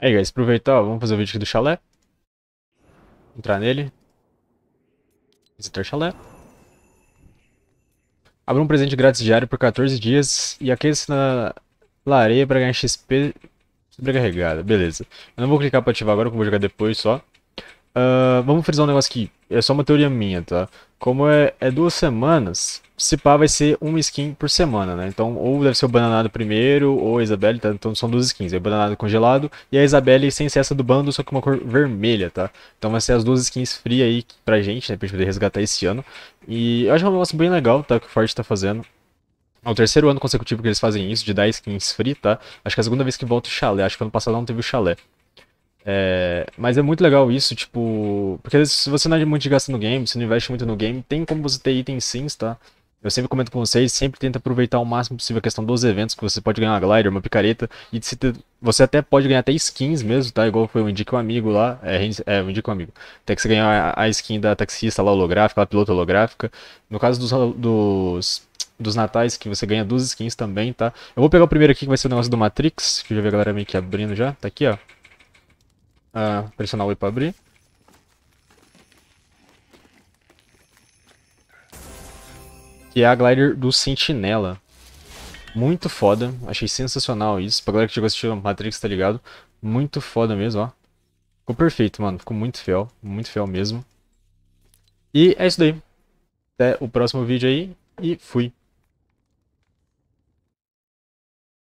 Aí, guys, aproveitar, ó, vamos fazer o vídeo aqui do chalé. Entrar nele. Visitar chalé. Abra um presente grátis diário por 14 dias e aqueça na lareia para ganhar XP sobrecarregada. Beleza. Eu não vou clicar para ativar agora, porque eu vou jogar depois só. Ah, vamos frisar um negócio aqui. É só uma teoria minha, tá? Como é, é duas semanas, se pá vai ser uma skin por semana, né? Então, ou deve ser o Bananado primeiro, ou a Isabelle, tá? Então são duas skins. É o Bananado congelado e a Isabelle sem cessa do bando, só que uma cor vermelha, tá? Então vai ser as duas skins free aí pra gente, né? Pra gente poder resgatar esse ano. E eu acho é um negócio bem legal, tá? Que o Forte tá fazendo. É o terceiro ano consecutivo que eles fazem isso, de dar skins free, tá? Acho que é a segunda vez que volta o chalé. Acho que ano passado não teve o chalé. É, mas é muito legal isso, tipo. Porque se você não é muito de gasto no game, se não investe muito no game, tem como você ter itens sims, tá? Eu sempre comento com vocês, sempre tenta aproveitar o máximo possível a questão dos eventos, que você pode ganhar uma glider, uma picareta, e você até pode ganhar até skins mesmo, tá? Igual foi o Indica um Amigo lá, é, é o Indica um Amigo. Até que você ganhar a, a, skin da taxista lá holográfica, lá piloto holográfica. No caso dos, dos, dos natais, que você ganha duas skins também, tá? Eu vou pegar o primeiro aqui, que vai ser o negócio do Matrix, que eu já vi a galera meio que abrindo já, tá aqui, ó pressionar o E pra abrir. Que é a glider do Sentinela. Muito foda, achei sensacional isso. Pra galera que chegou a assistir Matrix, tá ligado? Muito foda mesmo, ó. Ficou perfeito, mano. Ficou muito fiel, muito fiel mesmo. E é isso daí. Até o próximo vídeo aí e fui.